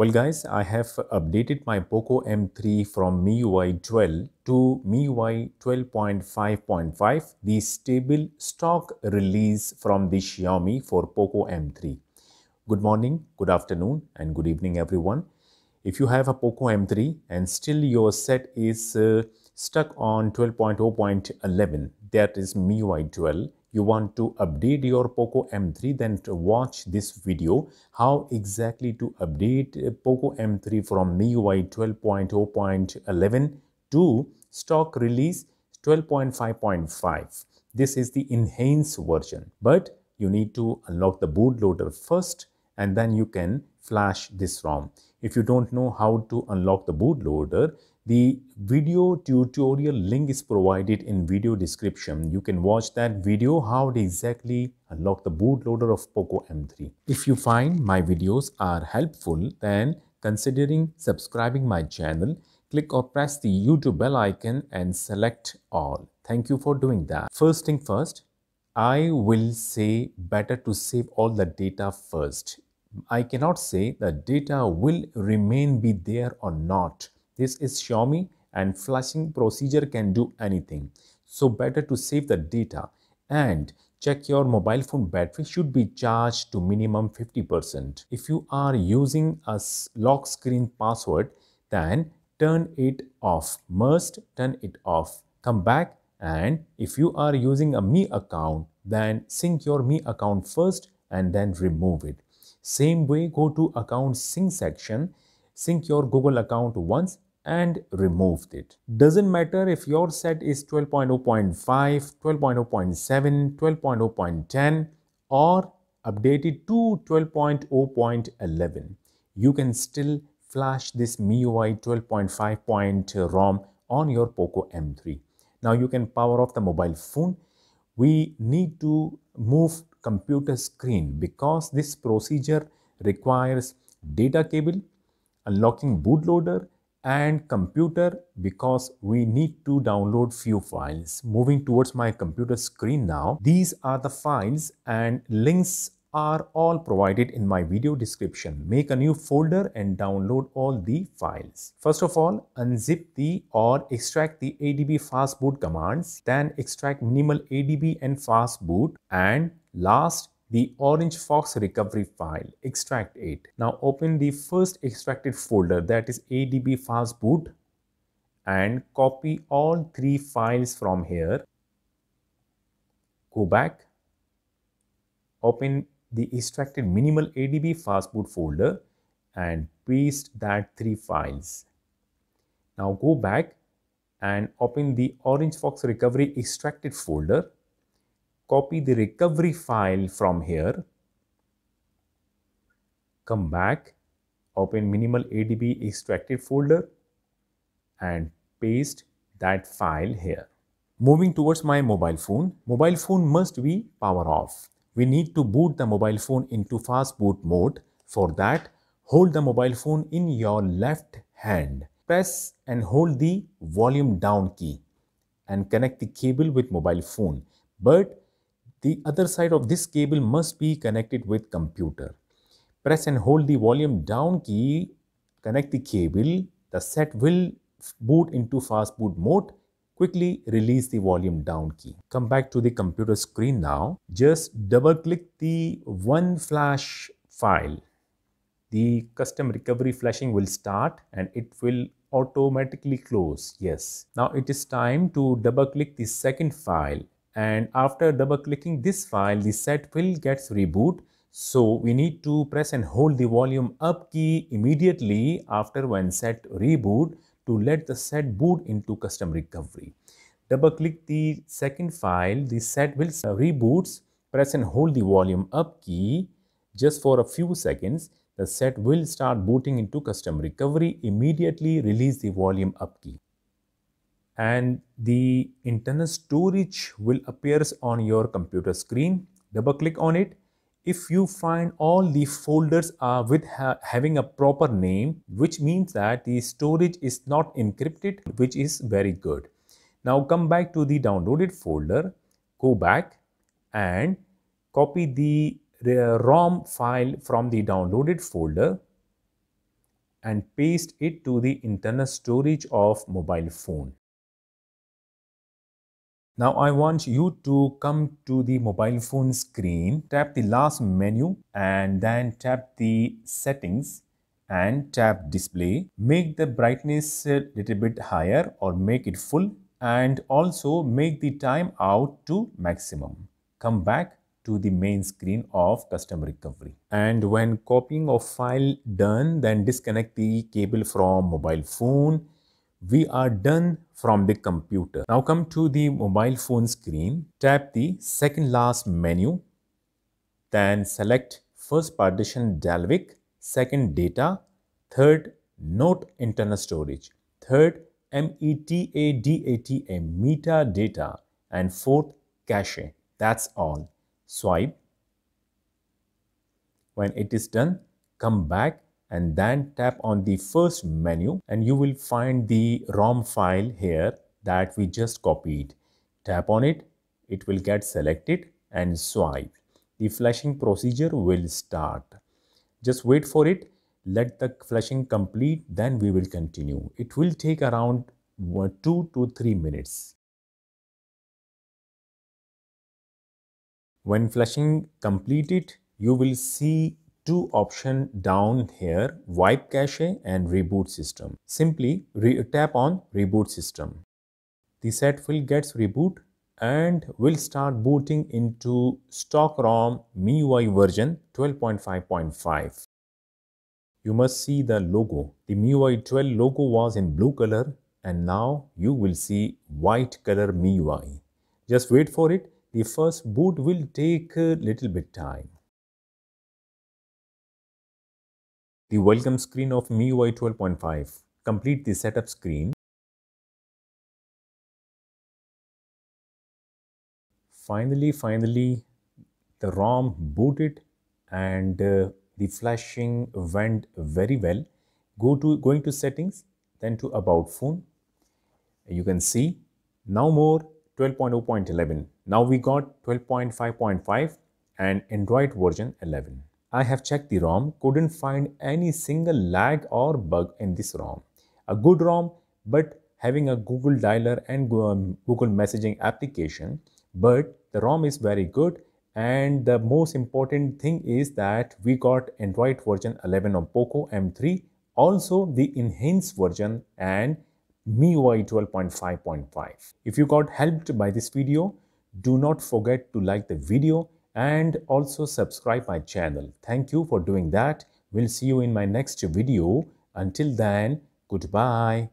Well guys, I have updated my POCO M3 from MIUI 12 to MIUI 12.5.5, the stable stock release from the Xiaomi for POCO M3. Good morning, good afternoon and good evening everyone. If you have a POCO M3 and still your set is uh, stuck on 12.0.11, that is MIUI 12, you want to update your POCO M3 then watch this video how exactly to update uh, POCO M3 from MIUI 12.0.11 to stock release 12.5.5. This is the enhanced version but you need to unlock the bootloader first and then you can flash this ROM. If you don't know how to unlock the bootloader, the video tutorial link is provided in video description. You can watch that video how to exactly unlock the bootloader of POCO M3. If you find my videos are helpful, then considering subscribing my channel, click or press the YouTube bell icon and select all. Thank you for doing that. First thing first, I will say better to save all the data first. I cannot say the data will remain be there or not this is Xiaomi and flashing procedure can do anything. So better to save the data and check your mobile phone battery should be charged to minimum 50%. If you are using a lock screen password, then turn it off. Must turn it off. Come back and if you are using a Mi account, then sync your Mi account first and then remove it. Same way, go to account sync section, sync your Google account once and removed it. Doesn't matter if your set is 12.0.5, 12.0.7, 12.0.10 or updated to 12.0.11. You can still flash this MIUI 12.5 point ROM on your POCO M3. Now you can power off the mobile phone. We need to move computer screen because this procedure requires data cable, unlocking bootloader, and computer because we need to download few files. Moving towards my computer screen now, these are the files and links are all provided in my video description. Make a new folder and download all the files. First of all, unzip the or extract the ADB fastboot commands, then extract minimal ADB and fastboot and last the Orange Fox recovery file, extract it. Now open the first extracted folder that is ADB fastboot, and copy all three files from here. Go back, open the extracted minimal ADB fastboot folder and paste that three files. Now go back and open the Orange Fox recovery extracted folder copy the recovery file from here, come back, open minimal ADB extracted folder and paste that file here. Moving towards my mobile phone, mobile phone must be power off. We need to boot the mobile phone into fast boot mode. For that, hold the mobile phone in your left hand. Press and hold the volume down key and connect the cable with mobile phone. But the other side of this cable must be connected with computer. Press and hold the volume down key, connect the cable, the set will boot into fast boot mode. Quickly release the volume down key. Come back to the computer screen now. Just double click the one flash file. The custom recovery flashing will start and it will automatically close. Yes. Now it is time to double click the second file and after double clicking this file the set will get reboot so we need to press and hold the volume up key immediately after when set reboot to let the set boot into custom recovery double click the second file the set will reboots press and hold the volume up key just for a few seconds the set will start booting into custom recovery immediately release the volume up key and the internal storage will appears on your computer screen. Double click on it. If you find all the folders are with ha having a proper name, which means that the storage is not encrypted, which is very good. Now come back to the downloaded folder, go back and copy the ROM file from the downloaded folder and paste it to the internal storage of mobile phone. Now I want you to come to the mobile phone screen, tap the last menu and then tap the settings and tap display. Make the brightness a little bit higher or make it full and also make the time out to maximum. Come back to the main screen of custom recovery. And when copying of file done, then disconnect the cable from mobile phone we are done from the computer. Now come to the mobile phone screen, tap the second last menu, then select first partition Dalvik, second data, third note internal storage, third METADATA metadata and fourth cache. That's all. Swipe. When it is done, come back and then tap on the first menu and you will find the ROM file here that we just copied. Tap on it, it will get selected and swipe. The flashing procedure will start. Just wait for it, let the flashing complete, then we will continue. It will take around 2 to 3 minutes. When flashing completed, you will see two option down here, wipe cache and reboot system. Simply re tap on reboot system. The set will gets reboot and will start booting into stock ROM MIUI version 12.5.5. You must see the logo. The MIUI 12 logo was in blue color and now you will see white color MIUI. Just wait for it. The first boot will take a little bit time. the welcome screen of MIUI 12.5. Complete the setup screen. Finally, finally, the ROM booted and uh, the flashing went very well. Go to going to settings, then to about phone. You can see now more 12.0.11. Now we got 12.5.5 and Android version 11. I have checked the ROM, couldn't find any single lag or bug in this ROM. A good ROM, but having a Google dialer and um, Google messaging application, but the ROM is very good. And the most important thing is that we got Android version 11 on POCO M3, also the enhanced version and MIUI 12.5.5. If you got helped by this video, do not forget to like the video and also subscribe my channel. Thank you for doing that. We'll see you in my next video. Until then, goodbye.